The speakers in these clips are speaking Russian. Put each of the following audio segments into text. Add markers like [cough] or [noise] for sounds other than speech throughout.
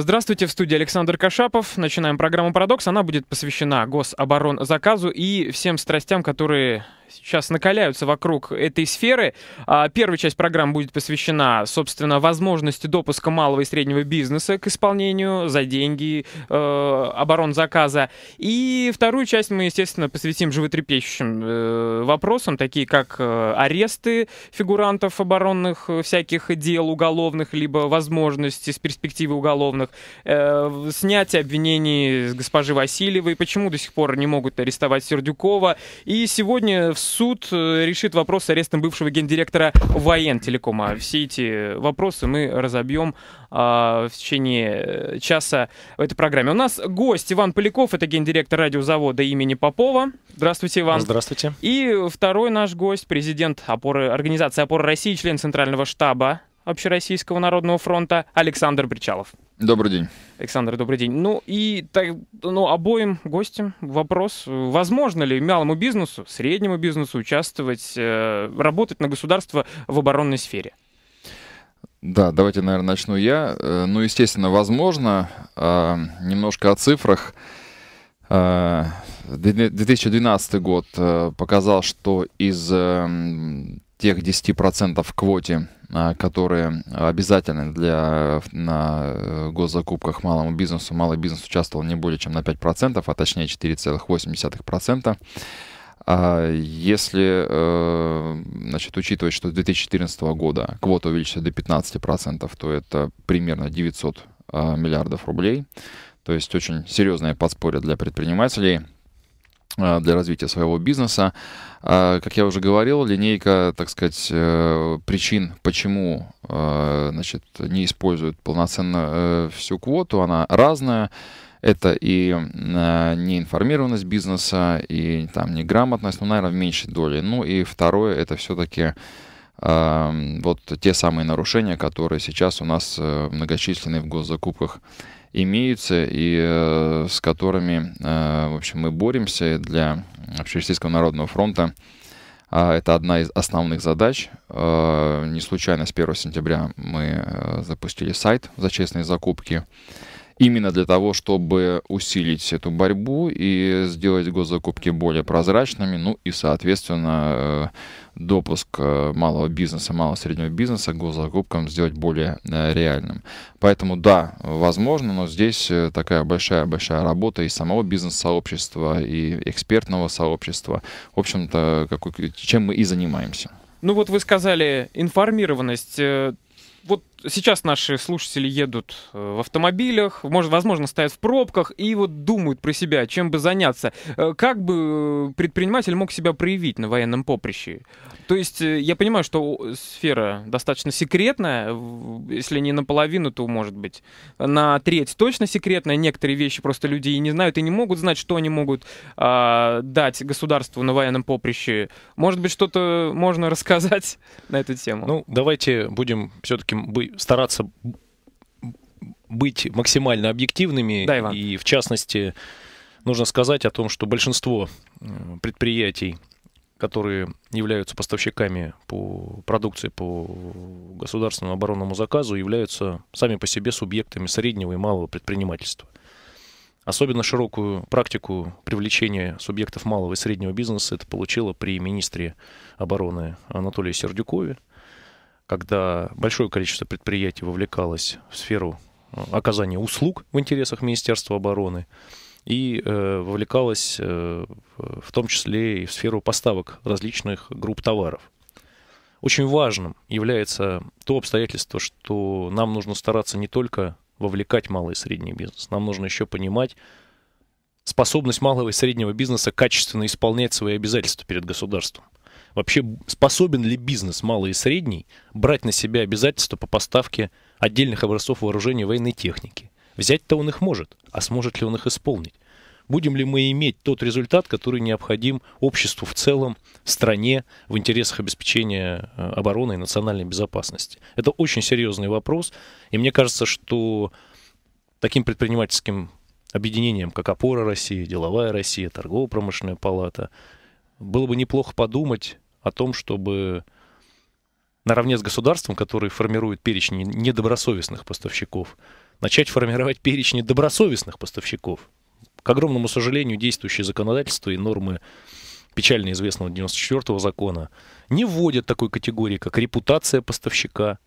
Здравствуйте, в студии Александр Кашапов. Начинаем программу «Парадокс». Она будет посвящена гособоронзаказу и всем страстям, которые сейчас накаляются вокруг этой сферы. А, первая часть программы будет посвящена, собственно, возможности допуска малого и среднего бизнеса к исполнению за деньги э, оборон заказа. И вторую часть мы, естественно, посвятим животрепещущим э, вопросам, такие как э, аресты фигурантов оборонных э, всяких дел уголовных, либо возможности с перспективы уголовных, э, снятие обвинений с госпожи Васильевой, почему до сих пор не могут арестовать Сердюкова. И сегодня суд э, решит вопрос с арестом бывшего гендиректора воен-телекома. Все эти вопросы мы разобьем а, в течение э, часа в этой программе. У нас гость Иван Поляков, это гендиректор радиозавода имени Попова. Здравствуйте, Иван. Здравствуйте. И второй наш гость, президент опоры, организации «Опора России», член Центрального штаба Общероссийского народного фронта Александр Бричалов. Добрый день. Александр, добрый день. Ну и так, ну, обоим гостям вопрос, возможно ли малому бизнесу, среднему бизнесу участвовать, э, работать на государство в оборонной сфере? Да, давайте, наверное, начну я. Э, ну, естественно, возможно. Э, немножко о цифрах. 2012 год показал, что из тех 10% в квоте а, которые обязательны для на госзакупках малому бизнесу. Малый бизнес участвовал не более чем на 5%, а точнее 4,8%. А если э, значит, учитывать, что с 2014 года квота увеличится до 15%, то это примерно 900 а, миллиардов рублей. То есть очень серьезное подспорье для предпринимателей – Э, для развития своего бизнеса. А, как я уже говорил, линейка, так сказать, э, причин, почему э, значит, не используют полноценно всю квоту, она разная. Это и неинформированность бизнеса, и там неграмотность, ну, наверное, в меньшей доле. Ну и второе, это все-таки вот те самые нарушения, которые сейчас у нас многочисленные в госзакупках имеются и э, с которыми, э, в общем, мы боремся для Общероссийского народного фронта. А Это одна из основных задач. Э, не случайно с 1 сентября мы э, запустили сайт за честные закупки именно для того, чтобы усилить эту борьбу и сделать госзакупки более прозрачными, ну и, соответственно, э, допуск э, малого бизнеса, малого среднего бизнеса к госзакупкам сделать более э, реальным. Поэтому да, возможно, но здесь такая большая-большая работа и самого бизнес-сообщества, и экспертного сообщества. В общем-то, чем мы и занимаемся. Ну вот вы сказали информированность. Вот сейчас наши слушатели едут э, в автомобилях, может, возможно, стоят в пробках и вот думают про себя, чем бы заняться. Э, как бы э, предприниматель мог себя проявить на военном поприще? То есть я понимаю, что сфера достаточно секретная, если не наполовину, то, может быть, на треть точно секретная. Некоторые вещи просто люди и не знают, и не могут знать, что они могут э, дать государству на военном поприще. Может быть, что-то можно [laughs] рассказать на эту тему? Ну, давайте будем все-таки стараться быть максимально объективными. Да, Иван. И в частности, нужно сказать о том, что большинство э, предприятий, которые являются поставщиками по продукции по государственному оборонному заказу, являются сами по себе субъектами среднего и малого предпринимательства. Особенно широкую практику привлечения субъектов малого и среднего бизнеса это получило при министре обороны Анатолии Сердюкове, когда большое количество предприятий вовлекалось в сферу э, оказания услуг в интересах Министерства обороны и э, вовлекалась э, в том числе и в сферу поставок различных групп товаров. Очень важным является то обстоятельство, что нам нужно стараться не только вовлекать малый и средний бизнес, нам нужно еще понимать способность малого и среднего бизнеса качественно исполнять свои обязательства перед государством. Вообще способен ли бизнес малый и средний брать на себя обязательства по поставке отдельных образцов вооружения военной техники? Взять-то он их может, а сможет ли он их исполнить? Будем ли мы иметь тот результат, который необходим обществу в целом, стране, в интересах обеспечения э, обороны и национальной безопасности? Это очень серьезный вопрос, и мне кажется, что таким предпринимательским объединением, как «Опора России», «Деловая Россия», «Торгово-промышленная палата», было бы неплохо подумать о том, чтобы наравне с государством, который формирует перечни недобросовестных поставщиков, начать формировать перечни добросовестных поставщиков. К огромному сожалению, действующее законодательство и нормы печально известного 94-го закона не вводят такой категории, как репутация поставщика,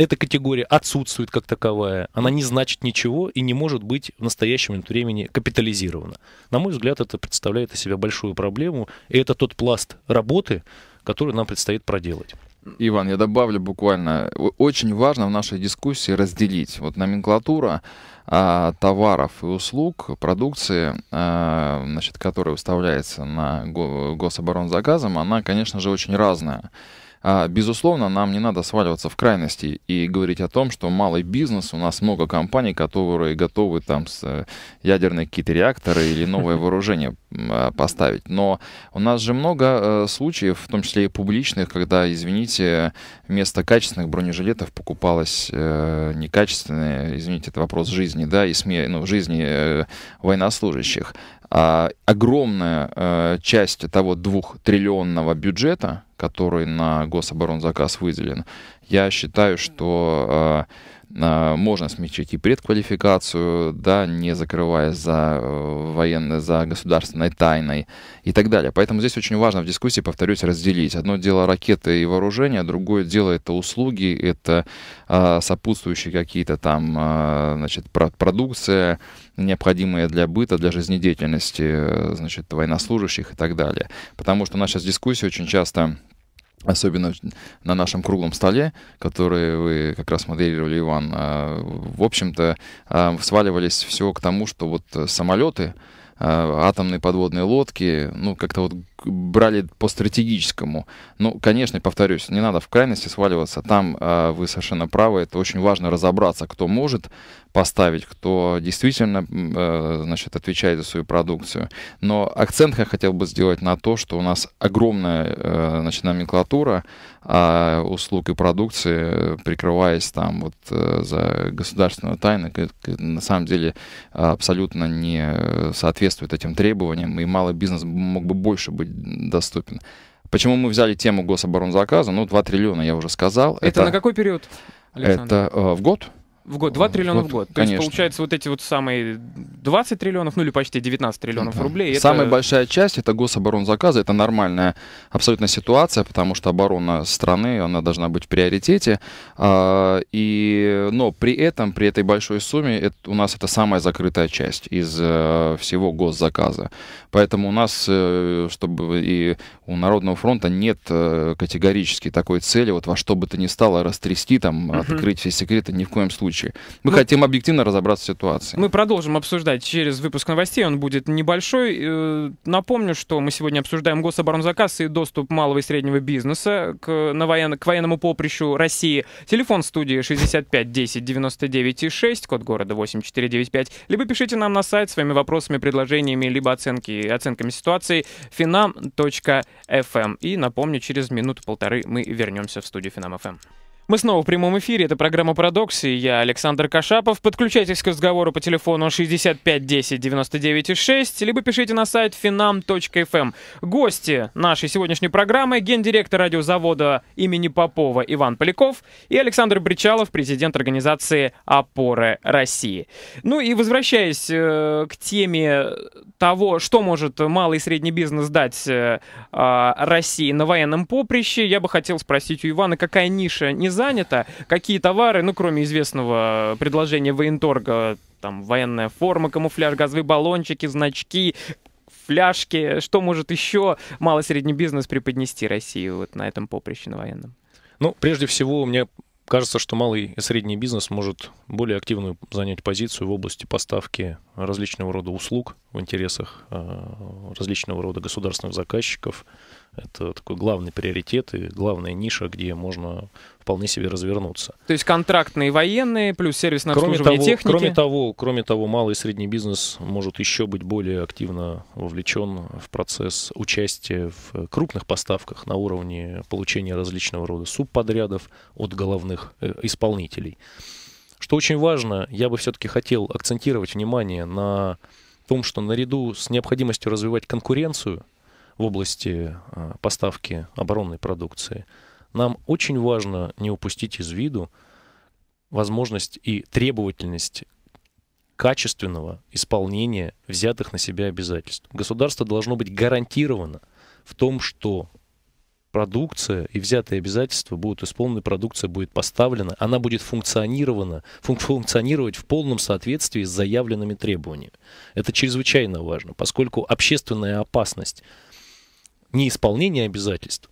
эта категория отсутствует как таковая, она не значит ничего и не может быть в настоящем времени капитализирована. На мой взгляд, это представляет из себя большую проблему, и это тот пласт работы, который нам предстоит проделать. Иван, я добавлю буквально, очень важно в нашей дискуссии разделить вот номенклатура а, товаров и услуг, продукции, а, значит, которая выставляется на гособоронзаказом, она, конечно же, очень разная. А, безусловно, нам не надо сваливаться в крайности и говорить о том, что малый бизнес, у нас много компаний, которые готовы там с э, ядерные какие-то реакторы или новое [laughs] вооружение а, поставить. Но у нас же много э, случаев, в том числе и публичных, когда, извините, вместо качественных бронежилетов покупалось э, некачественные, извините, это вопрос жизни, да, и СМИ, ну, жизни военнослужащих. А, огромная а, часть того двух триллионного бюджета, который на гособоронзаказ выделен, я считаю, что а, а, можно смягчить и предквалификацию, да, не закрывая за э, военной, за государственной тайной и так далее. Поэтому здесь очень важно в дискуссии, повторюсь, разделить. Одно дело ракеты и вооружения, другое дело это услуги, это а, сопутствующие какие-то там, а, значит, продукция, необходимые для быта, для жизнедеятельности, э, значит, военнослужащих и так далее. Потому что у нас сейчас дискуссия очень часто особенно на нашем круглом столе, который вы как раз моделировали, Иван, а, в общем-то, а, сваливались все к тому, что вот э, самолеты, а, атомные подводные лодки, ну, как-то вот брали по стратегическому. Ну, конечно, повторюсь, не надо в крайности сваливаться. Там э, вы совершенно правы. Это очень важно разобраться, кто может поставить, кто действительно э, значит, отвечает за свою продукцию. Но акцент я хотел бы сделать на то, что у нас огромная э, значит, номенклатура э, услуг и продукции, прикрываясь там вот э, за государственную тайну, на самом деле а, абсолютно не э, соответствует этим требованиям, и малый бизнес мог бы больше быть доступен. Почему мы взяли тему гособоронзаказа? Ну, 2 триллиона, я уже сказал. Это, это на какой период, Александр? Это э, в год. В год, 2 триллиона в год. То Конечно. есть, получается, вот эти вот самые 20 триллионов, ну или почти 19 триллионов да. рублей. Это... Самая большая часть это гособоронзаказы, это нормальная абсолютно ситуация, потому что оборона страны, она должна быть в приоритете. А, и, но при этом, при этой большой сумме, это, у нас это самая закрытая часть из э, всего госзаказа. Поэтому у нас, э, чтобы и у Народного фронта нет э, категорически такой цели, вот во что бы то ни стало растрясти, там, угу. открыть все секреты, ни в коем случае случае. Мы ну, хотим объективно разобраться в ситуации. Мы продолжим обсуждать через выпуск новостей, он будет небольшой. Э, напомню, что мы сегодня обсуждаем гособоронзаказ и доступ малого и среднего бизнеса к, на воен, к военному поприщу России. Телефон студии 65 10 99 6, код города 8495. Либо пишите нам на сайт своими вопросами, предложениями, либо оценки, оценками ситуации finam.fm. Эм. И напомню, через минуту-полторы мы вернемся в студию Финам ФМ. Мы снова в прямом эфире. Это программа «Парадокс» и я, Александр Кашапов. Подключайтесь к разговору по телефону 65 10 99 6, либо пишите на сайт finam.fm. Эм. Гости нашей сегодняшней программы — гендиректор радиозавода имени Попова Иван Поляков и Александр Бричалов, президент организации «Опоры России». Ну и возвращаясь э, к теме того, что может малый и средний бизнес дать э, а, России на военном поприще, я бы хотел спросить у Ивана, какая ниша не занято, какие товары, ну, кроме известного предложения военторга, там, военная форма, камуфляж, газовые баллончики, значки, фляжки, что может еще малый средний бизнес преподнести России вот на этом поприще на военном? Ну, прежде всего, мне кажется, что малый и средний бизнес может более активную занять позицию в области поставки различного рода услуг в интересах э, различного рода государственных заказчиков, это такой главный приоритет и главная ниша, где можно вполне себе развернуться. То есть контрактные военные плюс сервис на кроме того, техники? Кроме того, кроме того, малый и средний бизнес может еще быть более активно вовлечен в процесс участия в крупных поставках на уровне получения различного рода субподрядов от головных э, исполнителей. Что очень важно, я бы все-таки хотел акцентировать внимание на том, что наряду с необходимостью развивать конкуренцию, в области а, поставки оборонной продукции, нам очень важно не упустить из виду возможность и требовательность качественного исполнения взятых на себя обязательств. Государство должно быть гарантировано в том, что продукция и взятые обязательства будут исполнены, продукция будет поставлена, она будет функционирована, функ функционировать в полном соответствии с заявленными требованиями. Это чрезвычайно важно, поскольку общественная опасность неисполнение обязательств,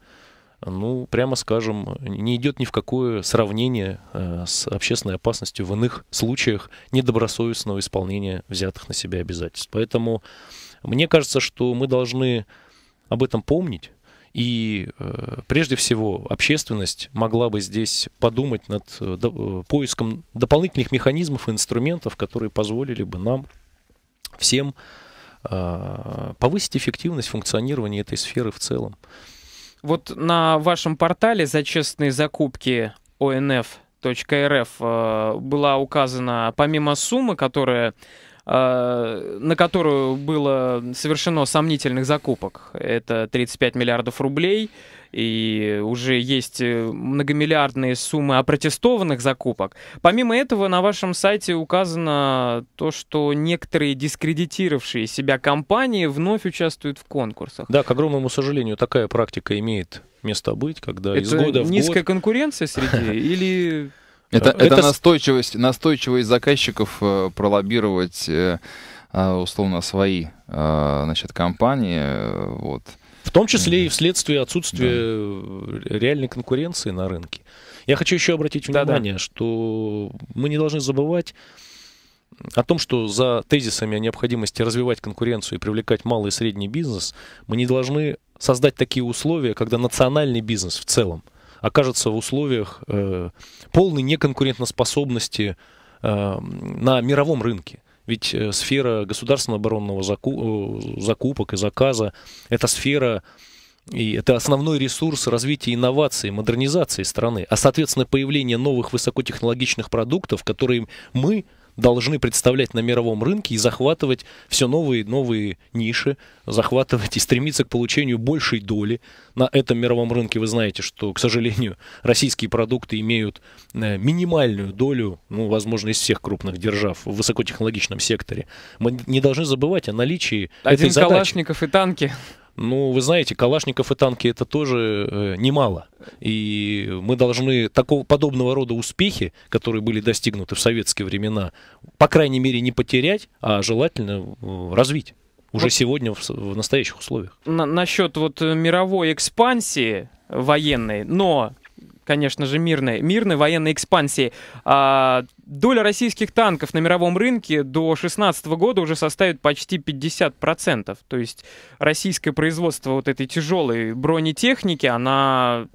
ну, прямо скажем, не идет ни в какое сравнение э, с общественной опасностью в иных случаях недобросовестного исполнения взятых на себя обязательств. Поэтому мне кажется, что мы должны об этом помнить, и э, прежде всего общественность могла бы здесь подумать над э, поиском дополнительных механизмов и инструментов, которые позволили бы нам всем Э, повысить эффективность функционирования этой сферы в целом. Вот на вашем портале за честные закупки onf.rf э, была указана помимо суммы, которая э, на которую было совершено сомнительных закупок. Это 35 миллиардов рублей и уже есть э, многомиллиардные суммы опротестованных закупок. Помимо этого, на вашем сайте указано то, что некоторые дискредитировавшие себя компании вновь участвуют в конкурсах. Да, к огромному сожалению, такая практика имеет место быть, когда Это из года в год. низкая конкуренция среди [laughs] или... Это, это, это настойчивость, настойчивость заказчиков э, пролоббировать э, э условно свои э, значит, компании. Э, вот. В том числе и вследствие отсутствия yeah. Э, реальной конкуренции на рынке. Я хочу еще обратить внимание, Да-да. что мы не должны забывать о том, что за тезисами о необходимости развивать конкуренцию и привлекать малый и средний бизнес, мы не должны создать такие условия, когда национальный бизнес в целом окажется в условиях э, полной неконкурентоспособности э, на мировом рынке. Ведь э, сфера государственного оборонного заку... Э, закупок и заказа – это сфера и это основной ресурс развития инноваций, модернизации страны, а, соответственно, появление новых высокотехнологичных продуктов, которые мы должны представлять на мировом рынке и захватывать все новые и новые ниши, захватывать и стремиться к получению большей доли. На этом мировом рынке вы знаете, что, к сожалению, российские продукты имеют э, минимальную долю, ну, возможно, из всех крупных держав в высокотехнологичном секторе. Мы не должны забывать о наличии Один этой задачи. и танки. Ну, вы знаете, калашников и танки это тоже э, немало. И мы должны такого подобного рода успехи, которые были достигнуты в советские времена, по крайней мере, не потерять, а желательно э, развить уже вот. сегодня в, в настоящих условиях. На, насчет вот э, мировой экспансии военной, но конечно же, мирной, мирной военной экспансии. А, доля российских танков на мировом рынке до 2016 года уже составит почти 50%. То есть российское производство вот этой тяжелой бронетехники, она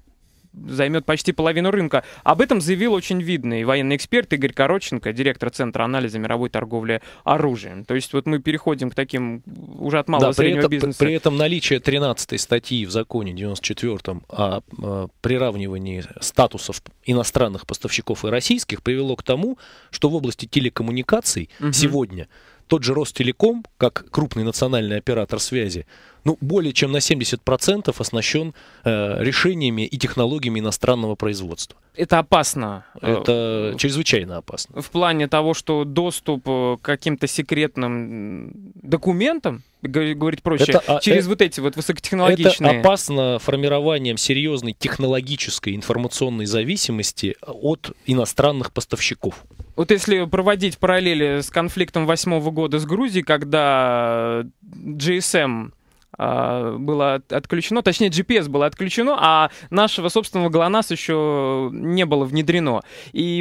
займет почти половину рынка. Об этом заявил очень видный военный эксперт Игорь Короченко, директор Центра анализа мировой торговли оружием. То есть вот мы переходим к таким уже от малого да, среднего этом, бизнеса. При этом наличие 13 статьи в законе 94-м о, о э, приравнивании статусов иностранных поставщиков и российских привело к тому, что в области телекоммуникаций угу. сегодня тот же Ростелеком, как крупный национальный оператор связи, ну, более чем на 70% оснащен э, решениями и технологиями иностранного производства. Это опасно. Это э, чрезвычайно опасно. В плане того, что доступ э, к каким-то секретным документам, говорить проще, это, а, через э, вот эти вот высокотехнологичные... Это опасно формированием серьезной технологической информационной зависимости от иностранных поставщиков. Вот если проводить параллели с конфликтом восьмого года с Грузией, когда GSM а, было отключено, точнее GPS было отключено, а нашего собственного ГЛОНАСС еще не было внедрено. И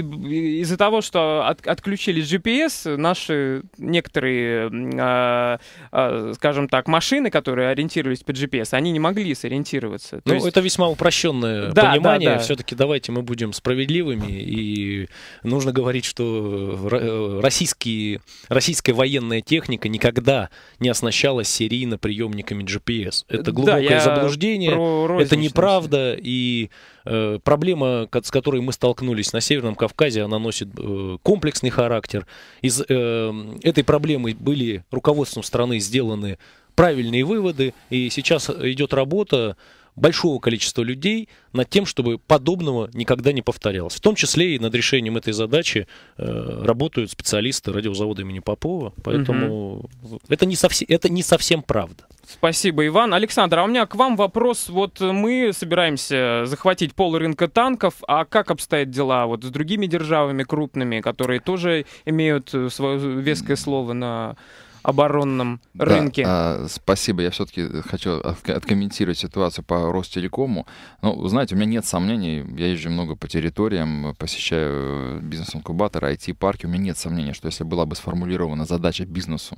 из-за того, что от, отключили GPS, наши некоторые, э, э, скажем так, машины, которые ориентировались по GPS, они не могли сориентироваться. То ну, есть... это весьма упрощенное да, понимание. Да, да. Все-таки давайте мы будем справедливыми, и нужно говорить, что российские, российская военная техника никогда не оснащалась серийно приемниками системе GPS. Это э, глубокое да, заблуждение, это неправда, и э, проблема, с которой мы столкнулись на Северном Кавказе, она носит э, комплексный характер. Из э, этой проблемы были руководством страны сделаны правильные выводы, и сейчас идет работа большого количества людей над тем, чтобы подобного никогда не повторялось. В том числе и над решением этой задачи э, работают специалисты радиозавода имени Попова, поэтому угу. это, не совсем, это не совсем правда. Спасибо, Иван. Александр, а у меня к вам вопрос. Вот мы собираемся захватить пол рынка танков, а как обстоят дела вот с другими державами крупными, которые тоже имеют э, свое веское слово на оборонном рынке. А, спасибо, я все-таки хочу откомментировать ситуацию по Ростелекому. Ну, знаете, у меня нет сомнений, я езжу много по территориям, посещаю э, бизнес-инкубаторы, IT-парки, у меня нет сомнений, что если была бы сформулирована задача бизнесу,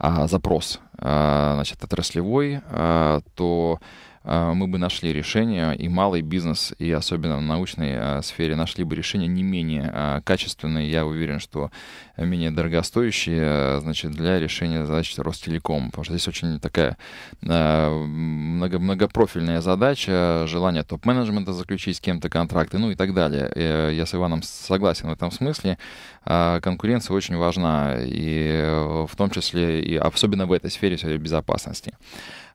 а, запрос а, значит, отраслевой, а, то а, мы бы нашли решение, и малый бизнес, и особенно в научной а, сфере нашли бы решение не менее а, качественное, я уверен, что менее дорогостоящее, значит, для решения задач Ростелеком, потому что здесь очень такая много многопрофильная задача, желание топ-менеджмента заключить с кем-то контракты, ну и так далее. Э, я с Иваном согласен в этом смысле. Конкуренция очень важна, и э, в том числе, и особенно в этой сфере безопасности.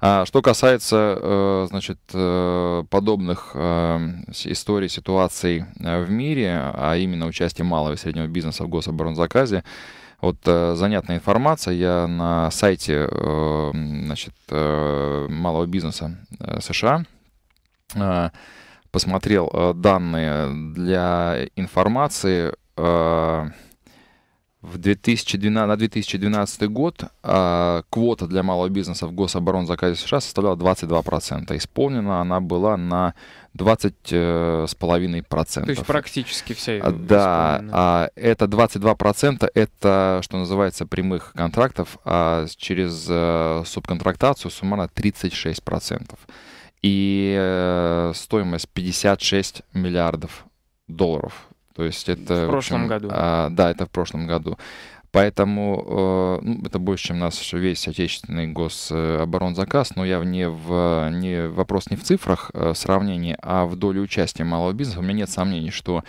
А, что касается, э, значит, э, подобных э, историй, ситуаций э, в мире, а именно участие малого и среднего бизнеса в гособоронзаказе, вот э, занятная информация. Я на сайте э, значит, э, малого бизнеса э, США э, посмотрел э, данные для информации. Э, в 2012, на 2012 год э, квота для малого бизнеса в гособоронзаказе США составляла 22%. Исполнена она была на 20,5%. Э, То есть практически вся а, Да, а, это 22%, это, что называется, прямых контрактов, а через э, субконтрактацию суммарно 36%. И э, стоимость 56 миллиардов долларов то есть это... В прошлом общем, году. А, да, это в прошлом году. Поэтому э, ну, это больше, чем у нас весь отечественный гособоронзаказ, но я не в, не, вопрос не в цифрах э, сравнения, а в доле участия малого бизнеса. У меня нет сомнений, что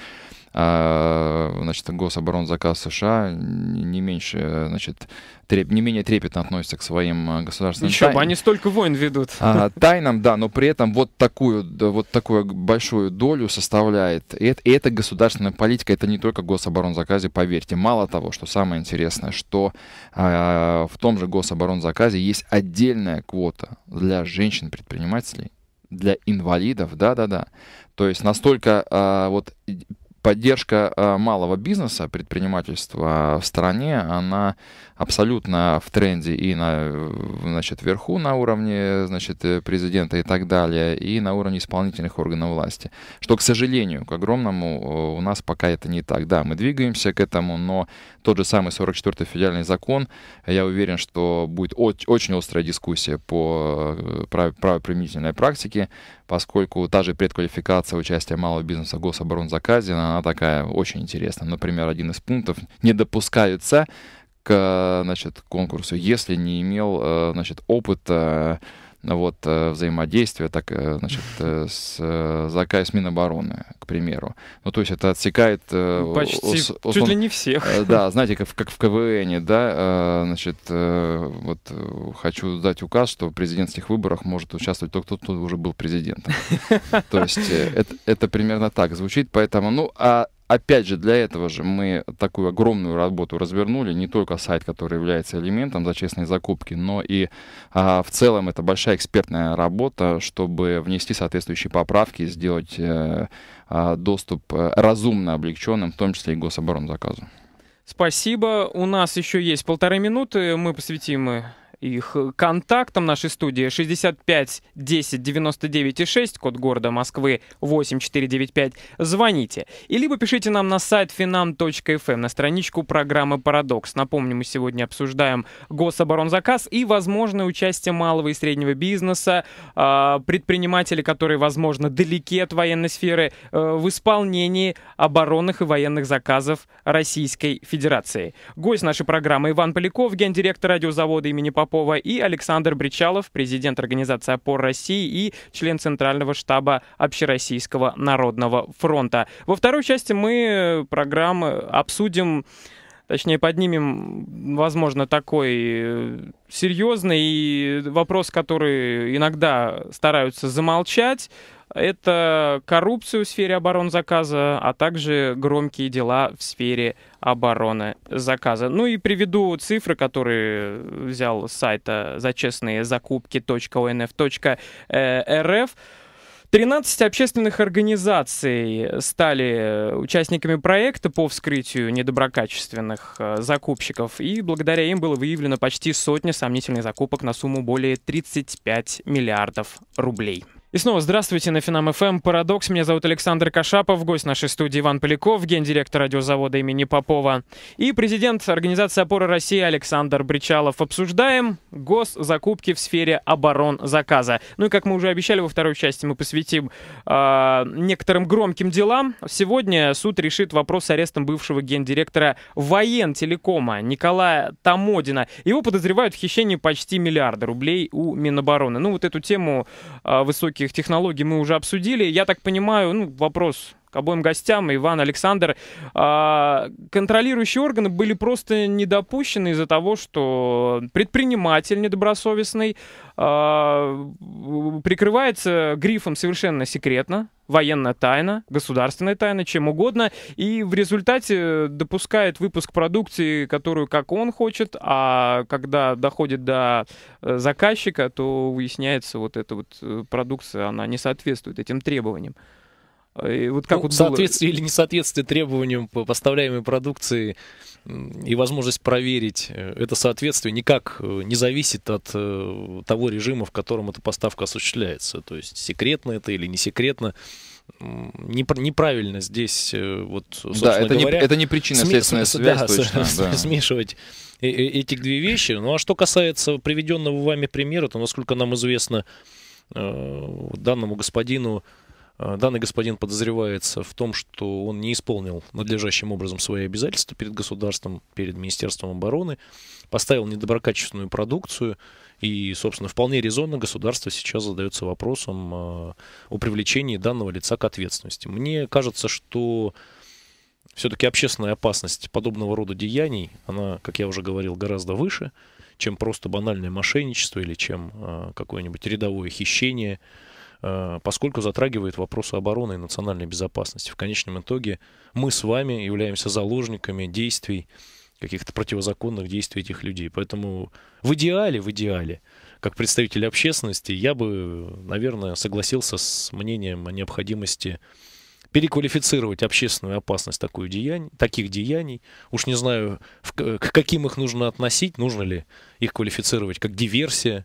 а, значит, гособоронзаказ США не меньше, значит, треп, не менее трепетно относится к своим а, государственным Еще тайнам. бы, они столько войн ведут. А, тайнам, да, но при этом вот такую, вот такую большую долю составляет. И это, и это государственная политика, это не только гособоронзаказе, поверьте. Мало того, что самое интересное, что а, в том же гособоронзаказе есть отдельная квота для женщин-предпринимателей для инвалидов, да-да-да. То есть настолько а, вот поддержка э, малого бизнеса, предпринимательства в стране, она абсолютно в тренде и на, значит, вверху на уровне, значит, э, президента и так далее, и на уровне исполнительных органов власти. Что, к сожалению, к огромному э, у нас пока это не так. Да, мы двигаемся к этому, но тот же самый 44-й федеральный закон, я уверен, что будет очень острая дискуссия по э, правоприменительной практике, поскольку та же предквалификация участия малого бизнеса в гособоронзаказе, она такая очень интересная. Например, один из пунктов «не допускаются к значит, конкурсу, если не имел э, значит, опыта э, вот, э, взаимодействия так, значит, с, с Минобороны, к примеру. Ну, то есть это отсекает... Ну, почти, ос, ос, чуть ли не всех. Да, знаете, как, как в КВН, да, значит, вот хочу дать указ, что в президентских выборах может участвовать только тот, кто, кто уже был президентом. [laughs] То есть это, это примерно так звучит, поэтому, ну, а опять же, для этого же мы такую огромную работу развернули, не только сайт, который является элементом за честные закупки, но и а, в целом это большая экспертная работа, чтобы внести соответствующие поправки, сделать э, а, доступ э, разумно облегченным, в том числе и гособоронзаказу. Спасибо. У нас еще есть полторы минуты. Мы посвятим э, их э, контактам нашей студии 65 10 99 и 6, код города Москвы 8495. Звоните. И либо пишите нам на сайт finam.fm, эм, на страничку программы «Парадокс». Напомню, мы сегодня обсуждаем гособоронзаказ и возможное участие малого и среднего бизнеса, а, предпринимателей, которые, возможно, далеки от военной сферы, э, в исполнении оборонных и военных заказов Российской Федерации. Гость нашей программы Иван Поляков, гендиректор радиозавода имени Попова, Попова, и Александр Бричалов, президент Организации опор России и член Центрального штаба Общероссийского народного фронта. Во второй части мы э, программы э, обсудим точнее, поднимем, возможно, такой э, серьезный вопрос, который иногда стараются замолчать, это коррупцию в сфере оборонзаказа, а также громкие дела в сфере обороны заказа. Ну и приведу цифры, которые взял с сайта за честные закупки.онф.рф. 13 э общественных организаций стали участниками проекта по вскрытию недоброкачественных э, закупщиков, и благодаря им было выявлено почти сотня сомнительных закупок на сумму более 35 миллиардов рублей. И снова здравствуйте на Финам ФМ. Эм. Парадокс. Меня зовут Александр Кашапов. Гость нашей студии Иван Поляков, гендиректор радиозавода имени Попова. И президент Организации опоры России Александр Бричалов. Обсуждаем госзакупки в сфере оборонзаказа. Ну и как мы уже обещали, во второй части мы посвятим э, некоторым громким делам. Сегодня суд решит вопрос с арестом бывшего гендиректора ВОЕНТелекома Николая Тамодина. Его подозревают в хищении почти миллиарда рублей у Минобороны. Ну вот эту тему э, а, высоких этих технологий мы уже обсудили. Я так понимаю, ну, вопрос к обоим гостям, Иван, Александр. А, контролирующие органы были просто недопущены из-за того, что предприниматель недобросовестный а, прикрывается грифом совершенно секретно, военная тайна, государственная тайна, чем угодно, и в результате допускает выпуск продукции, которую как он хочет, а когда доходит до э, заказчика, то выясняется вот эта вот э, продукция, она не соответствует этим требованиям. И вот как ну, вот соответствие было... или несоответствие требованиям по поставляемой продукции и возможность проверить э, это соответствие никак э, не зависит от э, того режима, в котором эта поставка осуществляется. То есть секретно это или не секретно. Неправильно здесь, вот, да, это говоря, не, это не причина сме... следственная связь, да, точно, да. смешивать эти две вещи. Ну а что касается приведенного вами примера, то, насколько нам известно, данному господину Э, данный господин подозревается в том, что он не исполнил надлежащим образом свои обязательства перед государством, перед Министерством обороны, поставил недоброкачественную продукцию, и, собственно, вполне резонно государство сейчас задается вопросом э, о привлечении данного лица к ответственности. Мне кажется, что все-таки общественная опасность подобного рода деяний, она, как я уже говорил, гораздо выше, чем просто банальное мошенничество или чем э, какое-нибудь рядовое хищение – Э, поскольку затрагивает вопросы обороны и национальной безопасности. В конечном итоге мы с вами являемся заложниками действий, каких-то противозаконных действий этих людей. Поэтому в идеале, в идеале, как представитель общественности, я бы, наверное, согласился с мнением о необходимости переквалифицировать общественную опасность такую деянь, таких деяний. Уж не знаю, в, к каким их нужно относить, нужно ли их квалифицировать как диверсия,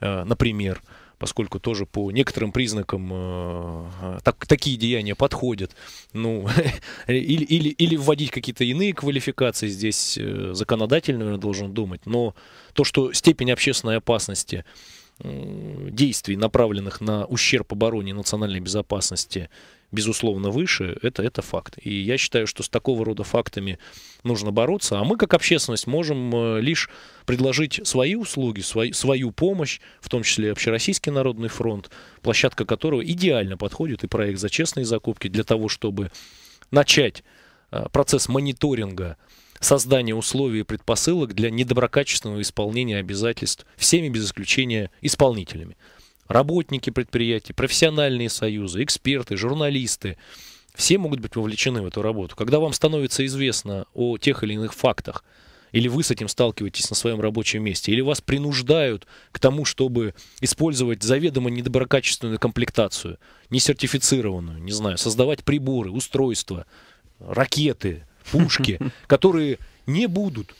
э, например поскольку тоже по некоторым признакам э, э так, такие деяния подходят. Ну, [laughs] или, или, или вводить какие-то иные квалификации здесь э, законодатель, наверное, должен думать. Но то, что степень общественной опасности действий, направленных на ущерб обороне национальной безопасности, безусловно, выше, это, это факт. И я считаю, что с такого рода фактами нужно бороться, а мы, как общественность, можем э, лишь предложить свои услуги, свои, свою помощь, в том числе Общероссийский народный фронт, площадка которого идеально подходит и проект «За честные закупки» для того, чтобы начать э, процесс мониторинга создание условий и предпосылок для недоброкачественного исполнения обязательств всеми без исключения исполнителями работники предприятий, профессиональные союзы, эксперты, журналисты. Все могут быть вовлечены в эту работу. Когда вам становится известно о тех или иных фактах, или вы с этим сталкиваетесь на своем рабочем месте, или вас принуждают к тому, чтобы использовать заведомо недоброкачественную комплектацию, несертифицированную, не знаю, создавать приборы, устройства, ракеты, пушки, [laughs] которые не будут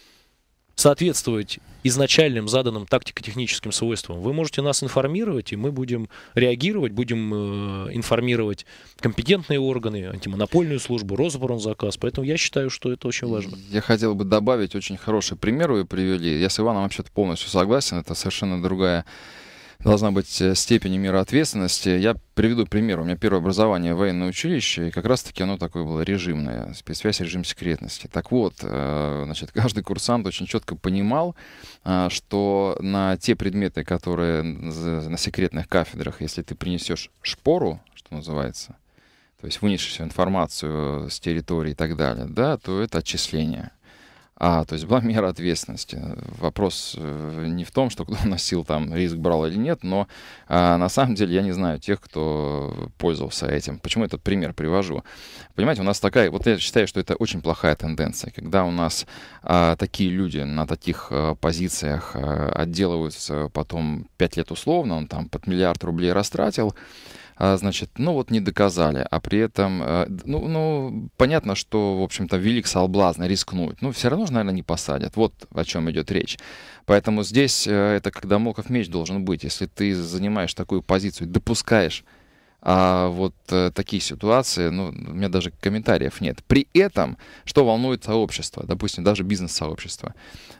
соответствовать изначальным заданным тактико-техническим свойствам. Вы можете нас информировать, и мы будем реагировать, будем э, информировать компетентные органы, антимонопольную службу, Росборонзаказ. Поэтому я считаю, что это очень важно. Я хотел бы добавить очень хороший пример вы привели. Я с Иваном вообще полностью согласен. Это совершенно другая должна быть э, степень и ответственности. Я приведу пример. У меня первое образование военное училище, и как раз-таки оно такое было режимное, спецсвязь режим секретности. Так вот, э, значит, [laughs] каждый курсант очень четко понимал, э, что на те предметы, которые на секретных кафедрах, если ты принесешь шпору, что называется, то есть вынесешь информацию с территории и так далее, да, то это отчисление. А, то есть была мера ответственности. Вопрос э, не в том, что кто носил там риск брал или нет, но а, на самом деле я не знаю тех, кто пользовался этим. Почему этот пример привожу? Понимаете, у нас такая, вот я считаю, что это очень плохая тенденция, когда у нас а, такие люди на таких а, позициях а, отделываются потом 5 лет условно, он там под миллиард рублей растратил, а, значит, ну вот не доказали, а при этом, э, ну, ну понятно, что, в общем-то, велик соблазн рискнуть, но ну, все равно же, наверное, не посадят. Вот о чем идет речь. Поэтому здесь э, это когда Молков меч должен быть. Если ты занимаешь такую позицию, допускаешь а вот э, такие ситуации, ну, у меня даже комментариев нет. При этом, что волнует сообщество, допустим, даже бизнес-сообщество.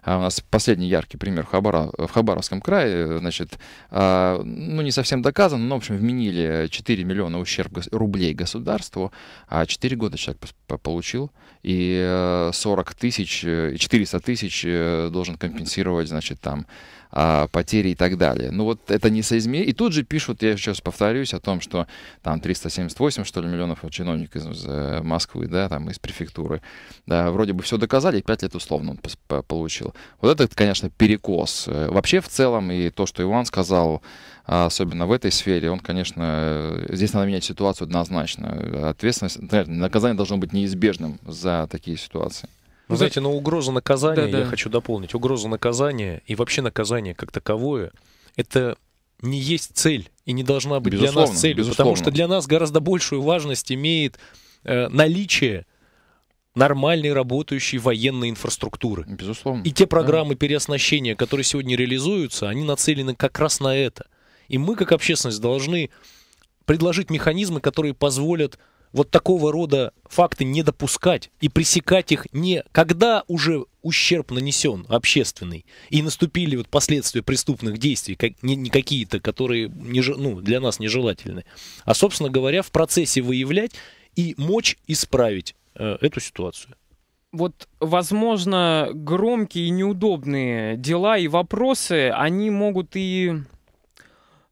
А у нас последний яркий пример в, Хабара, в Хабаровском крае, значит, а, ну, не совсем доказан, но, в общем, вменили 4 миллиона ущерб рублей государству, а 4 года человек получил, и 40 э, тысяч, 400 э, тысяч э, должен компенсировать, значит, там, а, потери и так далее. Ну вот это не соизмеримо. И тут же пишут, я сейчас повторюсь, о том, что там 378, что ли, миллионов чиновников из, из э, Москвы, да, там из префектуры, да, вроде бы все доказали, 5 лет условно он получил. Вот это, конечно, перекос. Э, вообще в целом, и то, что Иван сказал, а, особенно в этой сфере, он, конечно, э, здесь надо менять ситуацию однозначно. Ответственность, наказание должно быть неизбежным за такие ситуации. Вы ну, знаете, но угроза наказания, да, да. я хочу дополнить, угроза наказания и вообще наказание как таковое, это не есть цель и не должна быть безусловно, для нас целью, безусловно. потому что для нас гораздо большую важность имеет э, наличие нормальной работающей военной инфраструктуры. Безусловно. И те программы да. переоснащения, которые сегодня реализуются, они нацелены как раз на это. И мы, как общественность, должны предложить механизмы, которые позволят вот такого рода факты не допускать и пресекать их не когда уже ущерб нанесен общественный и наступили вот последствия преступных действий, как, не, не какие-то, которые не, ну, для нас нежелательны, а, собственно говоря, в процессе выявлять и мочь исправить э, эту ситуацию вот, возможно, громкие и неудобные дела и вопросы, они могут и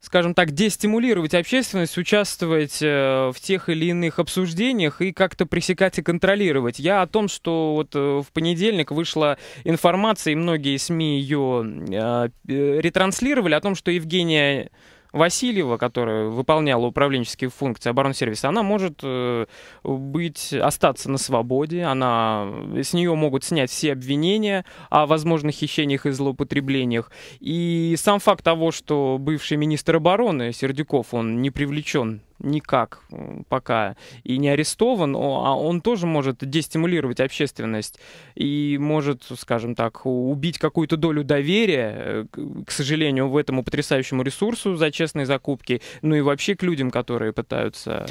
скажем так, дестимулировать общественность, участвовать э, в тех или иных обсуждениях и как-то пресекать и контролировать. Я о том, что вот э, в понедельник вышла информация, и многие СМИ ее э, ретранслировали, о том, что Евгения Васильева, которая выполняла управленческие функции оборонсервиса, она может э, быть, остаться на свободе, она, с нее могут снять все обвинения о возможных хищениях и злоупотреблениях. И сам факт того, что бывший министр обороны Сердюков, он не привлечен никак пока и не арестован, а он тоже может дестимулировать общественность и может, скажем так, убить какую-то долю доверия, э, к сожалению, в этому потрясающему ресурсу за честные закупки, ну и вообще к людям, которые пытаются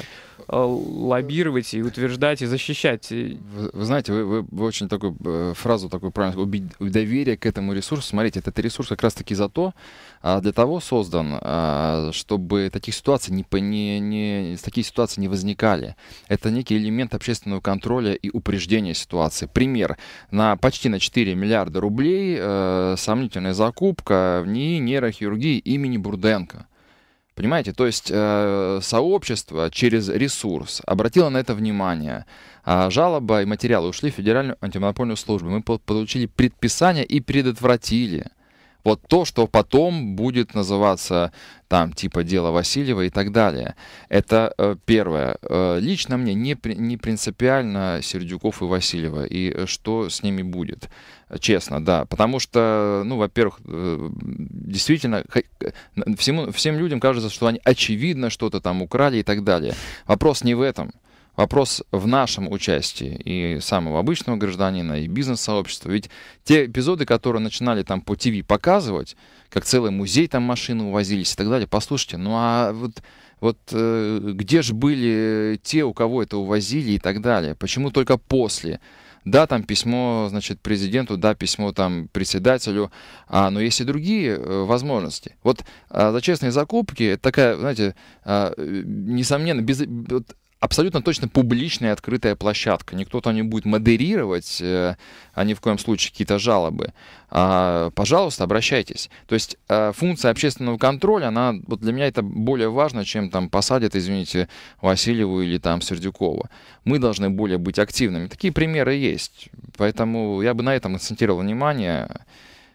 э, лоббировать и утверждать и защищать. Вы, вы знаете, вы, вы, вы очень такую э, фразу такую правильно убить доверие к этому ресурсу. Смотрите, этот ресурс как раз-таки за то, а, для того создан, а, чтобы таких ситуаций не, не, не не, такие ситуации не возникали. Это некий элемент общественного контроля и упреждения ситуации. Пример. На почти на 4 миллиарда рублей э, сомнительная закупка в НИИ нейрохирургии имени Бурденко. Понимаете, то есть э, сообщество через ресурс обратило на это внимание. А жалоба и материалы ушли в Федеральную антимонопольную службу. Мы получили предписание и предотвратили вот то, что потом будет называться там типа дело Васильева и так далее. Это э, первое. Э, лично мне не, не принципиально Сердюков и Васильева и э, что с ними будет. Честно, да. Потому что, ну, во-первых, действительно, всему, всем людям кажется, что они очевидно что-то там украли и так далее. Вопрос не в этом. Вопрос в нашем участии и самого обычного гражданина, и бизнес-сообщества. Ведь те эпизоды, которые начинали там по ТВ показывать, как целый музей там машины увозились и так далее, послушайте, ну а вот, вот э, где же были те, у кого это увозили и так далее? Почему только после? Да, там письмо, значит, президенту, да, письмо там председателю, а, но есть и другие э, возможности. Вот а, за честные закупки это такая, знаете, а, э, несомненно, без, вот, абсолютно точно публичная открытая площадка. Никто там не будет модерировать, э, а ни в коем случае какие-то жалобы. А, пожалуйста, обращайтесь. То есть э, функция общественного контроля, она вот для меня это более важно, чем там посадят, извините, Васильеву или там Сердюкова. Мы должны более быть активными. Такие примеры есть. Поэтому я бы на этом акцентировал внимание.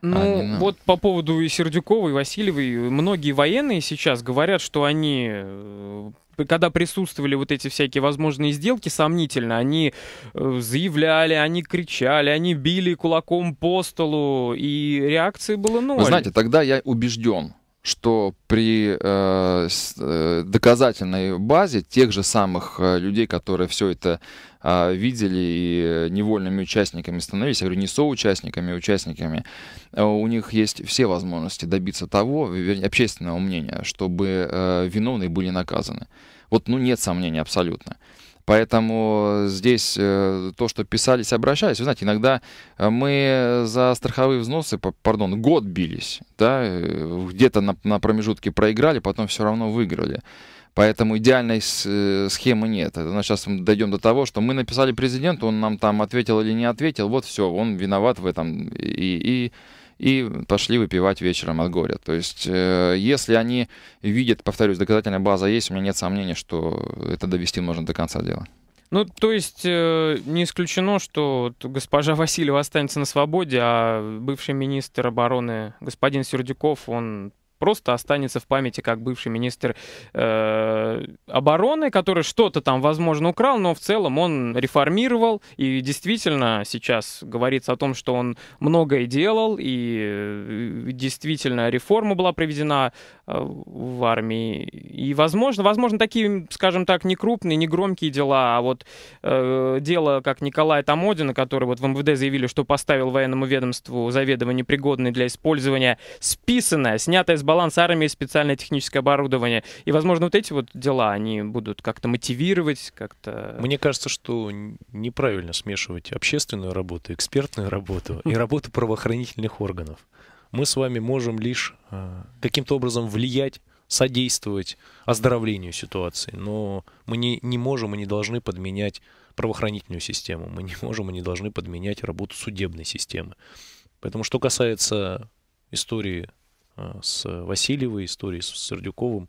А ну, а, не, вот по поводу и Сердюкова, и Васильевой, многие военные сейчас говорят, что они э, когда присутствовали вот эти всякие возможные сделки сомнительно, они э, заявляли, они кричали, они били кулаком по столу, и реакции было ноль. Вы знаете, тогда я убежден, что при э, э доказательной базе тех же самых э, людей, которые все это а, видели и э, невольными участниками становились, я говорю, не соучастниками, а участниками, а у них есть все возможности добиться того, общественного мнения, чтобы э, виновные были наказаны. Вот, ну, нет сомнений абсолютно. Поэтому э, здесь то, что писались, обращались. Вы знаете, иногда мы за страховые взносы, пардон, год бились, да, где-то на, на промежутке проиграли, потом все равно выиграли. Поэтому идеальной э, схемы нет. Э, но сейчас мы дойдем до того, что мы написали президенту, он нам там ответил или не ответил, вот все, он виноват в этом. И, и, и пошли выпивать вечером от горя. То есть, э, если они видят, повторюсь, доказательная база есть, у меня нет сомнений, что это довести можно до конца дела. Ну, то есть не исключено, что госпожа Васильева останется на свободе, а бывший министр обороны господин Сердюков, он просто останется в памяти как бывший министр э, обороны, который что-то там, возможно, украл, но в целом он реформировал и действительно сейчас говорится о том, что он многое делал и э, действительно реформа была проведена э, в армии. И, возможно, возможно, такие, скажем так, не крупные, не громкие дела, а вот э, дело, как Николая Тамодина, который вот в МВД заявили, что поставил военному ведомству заведомо непригодный для использования списанное, снятое с баланс армии, специальное техническое оборудование. И, возможно, вот эти вот дела, они будут как-то мотивировать, как-то... Мне кажется, что неправильно смешивать общественную работу, экспертную работу и работу правоохранительных органов. Мы с вами можем лишь э, каким-то образом влиять содействовать оздоровлению ситуации. Но мы не, не можем и не должны подменять правоохранительную систему. Мы не можем и не должны подменять работу судебной системы. Поэтому, что касается истории Э, с Васильевой, истории с Сердюковым.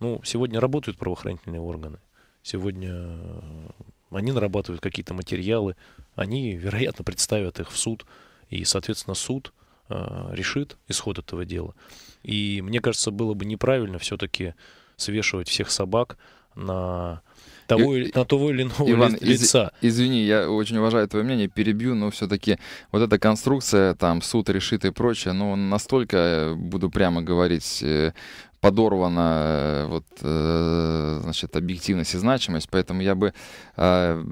Ну, сегодня работают правоохранительные органы. Сегодня э, они нарабатывают какие-то материалы. Они, вероятно, представят их в суд. И, соответственно, суд э, решит исход этого дела. И мне кажется, было бы неправильно все-таки свешивать всех собак на того, и, на того или иного Иван, ли, из, лица. Извини, я очень уважаю твое мнение, перебью, но все-таки вот эта конструкция, там, суд решит и прочее, ну, настолько, э, буду прямо говорить, э, подорвана э, вот, э, значит, объективность и значимость, поэтому я бы э,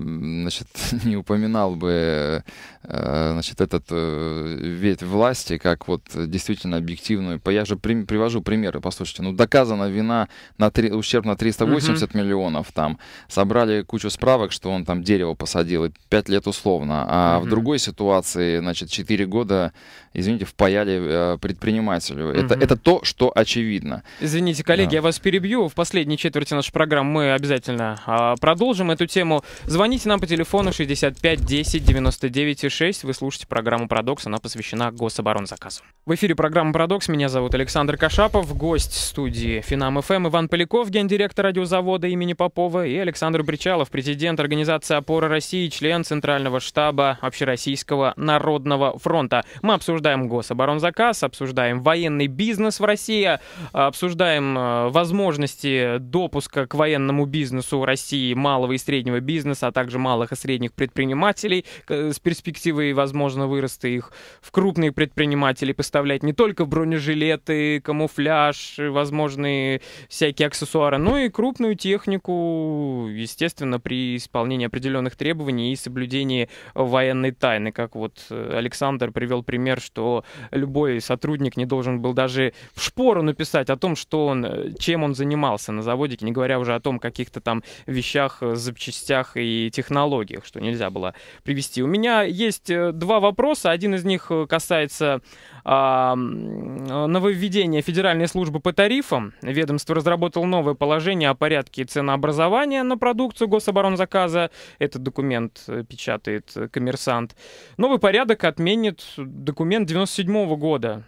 значит, [laughs] не упоминал бы значит, этот ведь власти как вот действительно объективную. Я же привожу примеры, послушайте, ну доказана вина на три ущерб на 380 угу. миллионов, там собрали кучу справок, что он там дерево посадил, и 5 лет условно, а угу. в другой ситуации, значит, 4 года извините, впаяли э, предпринимателю. Угу. Это, это то, что очевидно. Извините, коллеги, да. я вас перебью. В последней четверти нашей программы мы обязательно э, продолжим эту тему. Звоните нам по телефону 65 10 99 6. Вы слушаете программу «Парадокс». Она посвящена гособоронзаказу. В эфире программа «Парадокс». Меня зовут Александр Кашапов. Гость студии «Финам ФМ» Иван Поляков, гендиректор радиозавода имени Попова, и Александр Бричалов, президент Организации «Опора России», член Центрального штаба Общероссийского народного фронта. Мы обсуждаем обсуждаем гособоронзаказ, обсуждаем военный бизнес в России, а, обсуждаем а, возможности допуска к военному бизнесу России малого и среднего бизнеса, а также малых и средних предпринимателей э, с перспективой, возможно, выроста их в крупные предприниматели, поставлять не только бронежилеты, камуфляж, возможные всякие аксессуары, но и крупную технику, естественно, при исполнении определенных требований и соблюдении военной тайны, как вот э, Александр привел пример, что что любой сотрудник не должен был даже в шпору написать о том, что он, э, чем он занимался на заводике, не говоря уже о том, каких-то там вещах, э, запчастях и технологиях, что нельзя было привести. У меня есть э, два вопроса. Один из них касается а, нововведения Федеральной службы по тарифам. Ведомство разработало новое положение о порядке ценообразования на продукцию гособоронзаказа. Этот документ печатает коммерсант. Новый порядок отменит документ регламент 97 года.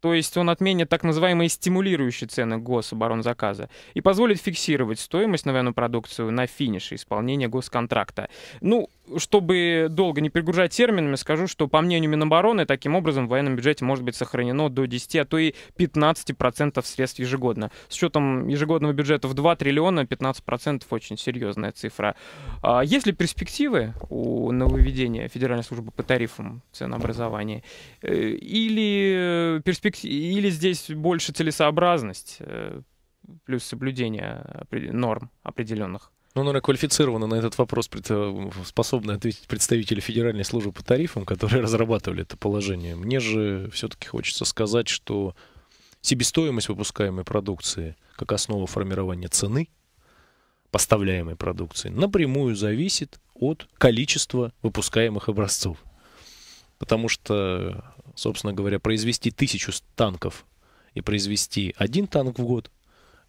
То есть он отменит так называемые стимулирующие цены гособоронзаказа и позволит фиксировать стоимость на военную продукцию на финише исполнения госконтракта. Ну, чтобы долго не перегружать терминами, скажу, что по мнению Минобороны, таким образом в военном бюджете может быть сохранено до 10, а то и 15% средств ежегодно. С учетом ежегодного бюджета в 2 триллиона, 15% очень серьезная цифра. А есть ли перспективы у нововведения Федеральной службы по тарифам ценообразования? Э, или, э, перспектив... Или здесь больше целесообразность э, плюс соблюдение норм определенных? Ну, наверное, квалифицированно на этот вопрос э, способны ответить представители Федеральной службы по тарифам, которые [laughs] разрабатывали это положение. Мне же все-таки хочется сказать, что себестоимость выпускаемой продукции как основа формирования цены поставляемой продукции напрямую зависит от количества выпускаемых образцов. Потому что, собственно говоря, произвести тысячу танков и произвести один танк в год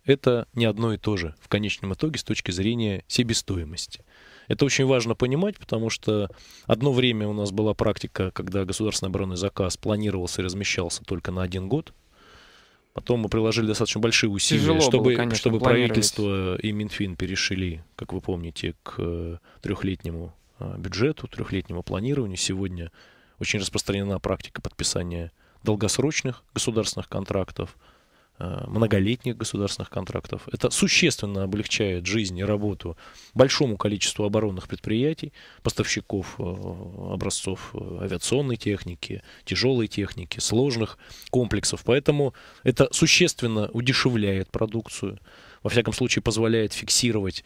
это не одно и то же в конечном итоге с точки зрения себестоимости. Это очень важно понимать, потому что одно время у нас была практика, когда государственный оборонный заказ планировался и размещался только на один год. Потом мы приложили достаточно большие усилия, чтобы, было, конечно, чтобы правительство и Минфин перешли, как вы помните, к э, трехлетнему э, бюджету, трехлетнему планированию. Сегодня очень распространена практика подписания долгосрочных государственных контрактов – Э, многолетних государственных контрактов. Это существенно облегчает жизнь и работу большому количеству оборонных предприятий, поставщиков э, образцов э, авиационной техники, тяжелой техники, сложных комплексов. Поэтому это существенно удешевляет продукцию, во всяком случае позволяет фиксировать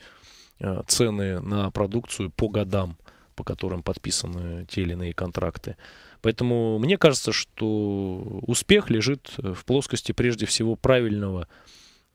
цены на продукцию по годам, по которым подписаны те или иные контракты. Поэтому мне кажется, что успех лежит в плоскости прежде всего правильного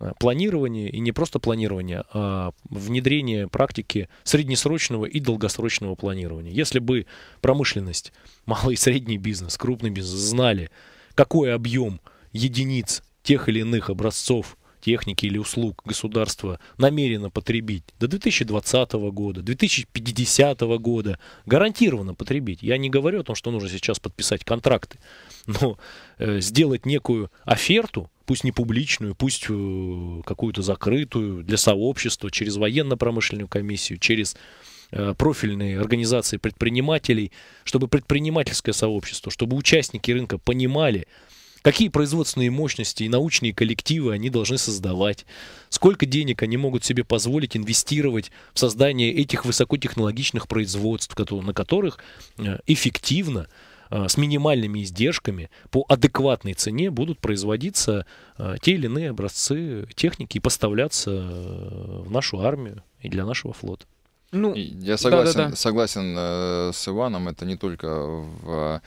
э, планирования, и не просто планирования, а внедрения практики среднесрочного и долгосрочного планирования. Если бы промышленность, [laughs] малый и средний бизнес, крупный бизнес знали, какой объем единиц тех или иных образцов техники или услуг государство намерено потребить до 2020 года, 2050 года, гарантированно потребить. Я не говорю о том, что нужно сейчас подписать контракты, но э, сделать некую оферту, пусть не публичную, пусть э, какую-то закрытую для сообщества, через военно-промышленную комиссию, через э, профильные организации предпринимателей, чтобы предпринимательское сообщество, чтобы участники рынка понимали, Какие производственные мощности и научные коллективы они должны создавать? Сколько денег они могут себе позволить инвестировать в создание этих высокотехнологичных производств, на которых э, эффективно э, с минимальными издержками по адекватной цене будут производиться э, те или иные образцы техники и поставляться в нашу армию и для нашего флота. Ну, я согласен, да, да, да. согласен с Иваном, это не только в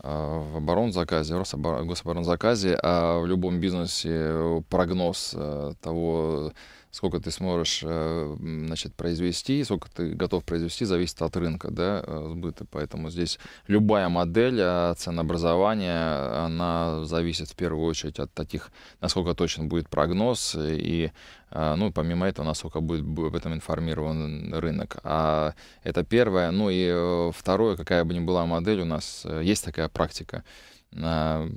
а, в оборонзаказе, в гособоронзаказе, а в любом бизнесе э, прогноз э, того, сколько ты сможешь э, значит, произвести, сколько ты готов произвести, зависит от рынка да, э, сбыта. Поэтому здесь любая модель а ценообразования, она зависит в первую очередь от таких, насколько точен будет прогноз и э, ну, помимо этого, насколько будет об этом информирован рынок. А это первое. Ну и второе, какая бы ни была модель, у нас есть такая практика. А,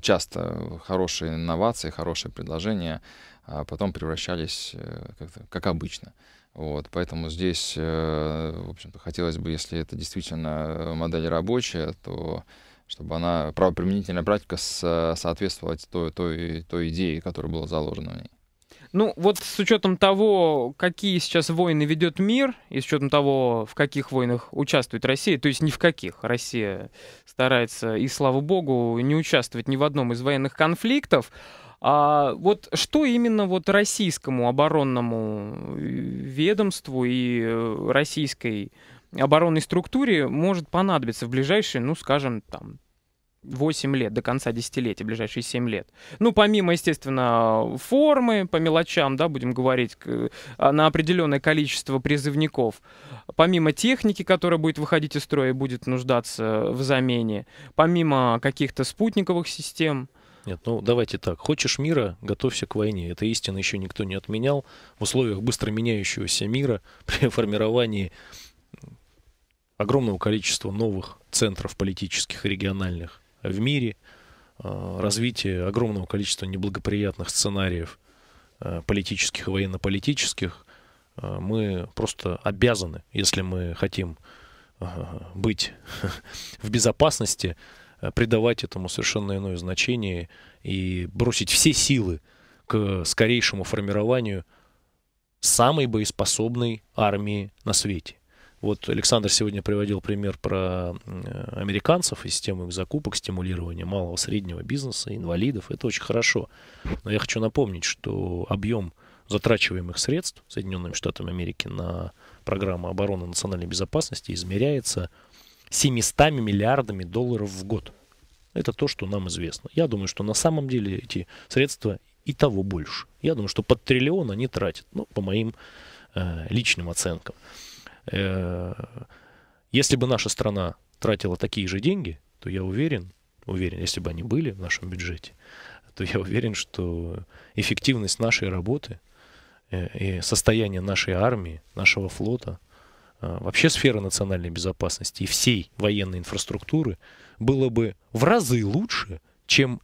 часто хорошие инновации, хорошие предложения а потом превращались, э, как, как обычно. Вот, поэтому здесь, э, в общем-то, хотелось бы, если это действительно модель рабочая, то чтобы она правоприменительная практика соответствовала той, той, той идее, которая была заложена в ней. Ну, вот с учетом того, какие сейчас войны ведет мир, и с учетом того, в каких войнах участвует Россия, то есть ни в каких Россия старается, и слава богу, не участвовать ни в одном из военных конфликтов, а вот что именно вот российскому оборонному э, ведомству и э, российской оборонной структуре может понадобиться в ближайшие, ну, скажем, там, 8 лет, до конца десятилетия, ближайшие 7 лет. Ну, помимо, естественно, формы, по мелочам, да, будем говорить, э, на определенное количество призывников, помимо техники, которая будет выходить из строя и будет нуждаться в замене, помимо каких-то спутниковых систем, нет, ну давайте так. Хочешь мира, готовься к войне. Это истина еще никто не отменял. В условиях быстро меняющегося мира [laughs] при формировании огромного количества новых центров политических и региональных в мире, э, развитие огромного количества неблагоприятных сценариев э, политических и военно-политических, э, мы просто обязаны, если мы хотим быть [laughs] в безопасности, придавать этому совершенно иное значение и бросить все силы к скорейшему формированию самой боеспособной армии на свете. Вот Александр сегодня приводил пример про э, американцев и систему их закупок, стимулирования малого, среднего бизнеса, инвалидов. Это очень хорошо. Но я хочу напомнить, что объем затрачиваемых средств Соединенными Штатами Америки на программу обороны национальной безопасности измеряется 700 миллиардами долларов в год. Это то, что нам известно. Я думаю, что на самом деле эти средства и того больше. Я думаю, что под триллион они тратят, ну, по моим э, личным оценкам. Э, если бы наша страна тратила такие же деньги, то я уверен, уверен, если бы они были в нашем бюджете, то я уверен, что эффективность нашей работы э, и состояние нашей армии, нашего флота, э, вообще сферы национальной безопасности и всей военной инфраструктуры было бы в разы лучше, чем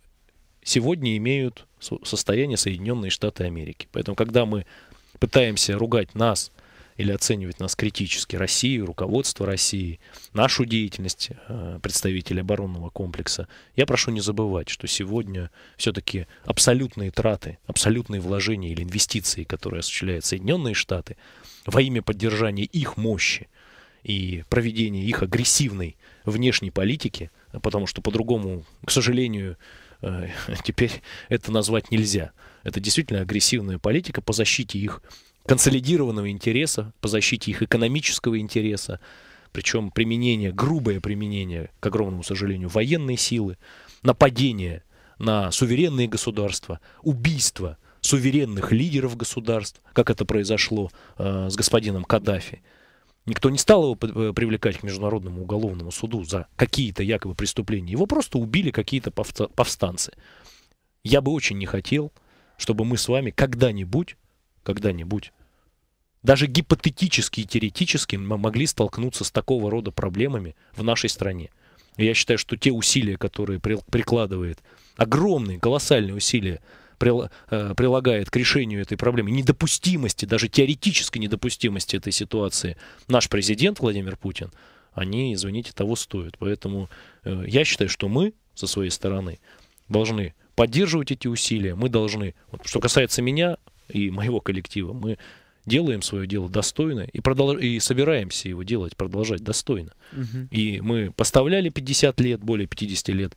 сегодня имеют состояние Соединенные Штаты Америки. Поэтому, когда мы пытаемся ругать нас или оценивать нас критически, Россию, руководство России, нашу деятельность э, представителей оборонного комплекса, я прошу не забывать, что сегодня все-таки абсолютные траты, абсолютные вложения или инвестиции, которые осуществляют Соединенные Штаты во имя поддержания их мощи и проведения их агрессивной внешней политики, потому что по-другому, к сожалению, э, [laughs] теперь это назвать нельзя. Это действительно агрессивная политика по защите их консолидированного интереса, по защите их экономического интереса, причем применение, грубое применение, к огромному сожалению, военной силы, нападение на суверенные государства, убийство суверенных лидеров государств, как это произошло э, с господином Каддафи. Никто не стал его э, привлекать к Международному уголовному суду за какие-то якобы преступления. Его просто убили какие-то повстанцы. Я бы очень не хотел, чтобы мы с вами когда-нибудь когда-нибудь. Даже гипотетически и теоретически мы могли столкнуться с такого рода проблемами в нашей стране. я считаю, что те усилия, которые прикладывает, огромные, колоссальные усилия э, прилагает к решению этой проблемы, недопустимости, даже теоретической недопустимости этой ситуации наш президент Владимир Путин, они, извините, того стоят. Поэтому э, я считаю, что мы со своей стороны должны поддерживать эти усилия, мы должны, вот, что касается меня, и моего коллектива. Мы делаем свое дело достойно и, продолж... и собираемся его делать, продолжать достойно. Угу. И мы поставляли 50 лет, более 50 лет,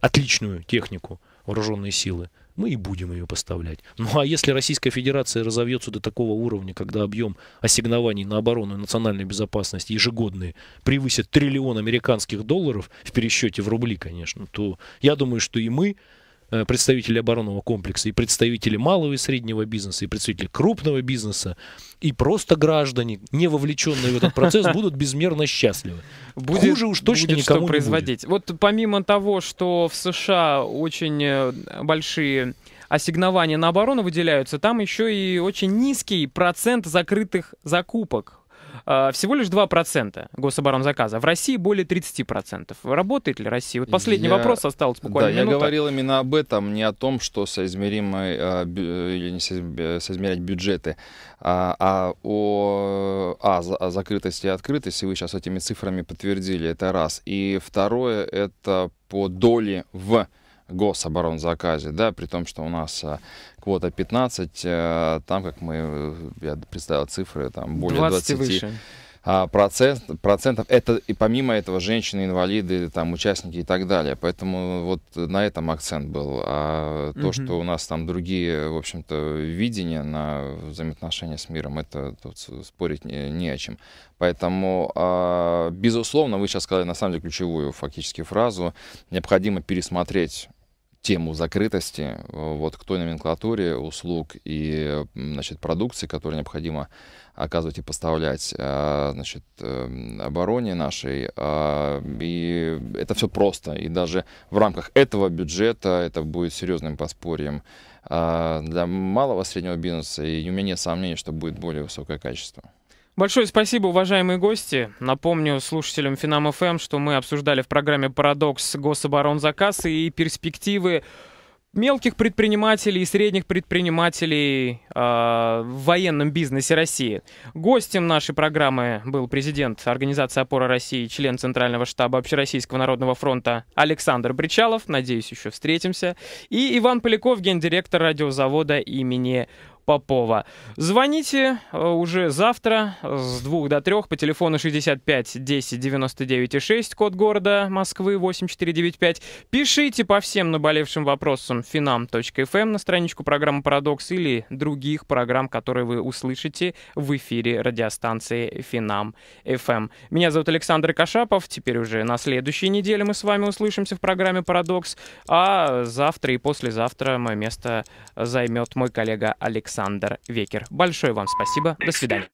отличную технику вооруженные силы. Мы и будем ее поставлять. Ну а если Российская Федерация разовьется до такого уровня, когда объем ассигнований на оборону и национальную безопасность ежегодные превысит триллион американских долларов в пересчете в рубли, конечно, то я думаю, что и мы Э, представители оборонного комплекса, и представители малого и среднего бизнеса, и представители крупного бизнеса, и просто граждане, не вовлеченные в этот процесс, будут безмерно счастливы. Будет, Хуже уж точно будет никому что производить. Не будет. Вот помимо того, что в США очень э, большие ассигнования на оборону выделяются, там еще и очень низкий процент закрытых закупок а, всего лишь 2% гособоронзаказа. В России более 30%. Работает ли Россия? Вот последний я... вопрос остался буквально Да, минута. я говорил именно об этом, не о том, что соизмеримые а, или не соизмерять бюджеты, а, а о, а, о закрытости и открытости. Вы сейчас этими цифрами подтвердили, это раз. И второе, это по доли в гособоронзаказе, да, при том, что у нас а, квота 15, э, там, как мы, э, я представил цифры, там более 20, 20 выше. А, процент, процентов. Это и помимо этого женщины, инвалиды, там участники и так далее. Поэтому вот на этом акцент был. А то, угу. что у нас там другие, в общем-то, видения на взаимоотношения с миром, это тут спорить не, не о чем. Поэтому, а, безусловно, вы сейчас сказали на самом деле ключевую фактически фразу. Необходимо пересмотреть тему закрытости э, вот, к той номенклатуре услуг и значит, продукции, которые необходимо оказывать и поставлять а, значит, эм, обороне нашей. А, и это все просто. И даже в рамках этого бюджета это будет серьезным поспорьем а, для малого среднего бизнеса. И у меня нет сомнений, что будет более высокое качество. Большое спасибо, уважаемые гости. Напомню слушателям Финам ФМ, эм, что мы обсуждали в программе «Парадокс» гособоронзаказ и перспективы мелких предпринимателей и средних предпринимателей э, в военном бизнесе России. Гостем нашей программы был президент Организации «Опора России», член Центрального штаба Общероссийского народного фронта Александр Бричалов. Надеюсь, еще встретимся. И Иван Поляков, гендиректор радиозавода имени Попова. Звоните э, уже завтра с 2 до 3 по телефону 65 10 99 6, код города Москвы 8495. Пишите по всем наболевшим вопросам finam.fm эм на страничку программы «Парадокс» или других программ, которые вы услышите в эфире радиостанции Финам FM. Эм». Меня зовут Александр Кашапов. Теперь уже на следующей неделе мы с вами услышимся в программе «Парадокс», а завтра и послезавтра мое место займет мой коллега Александр Александр Векер. Большое вам спасибо. До свидания.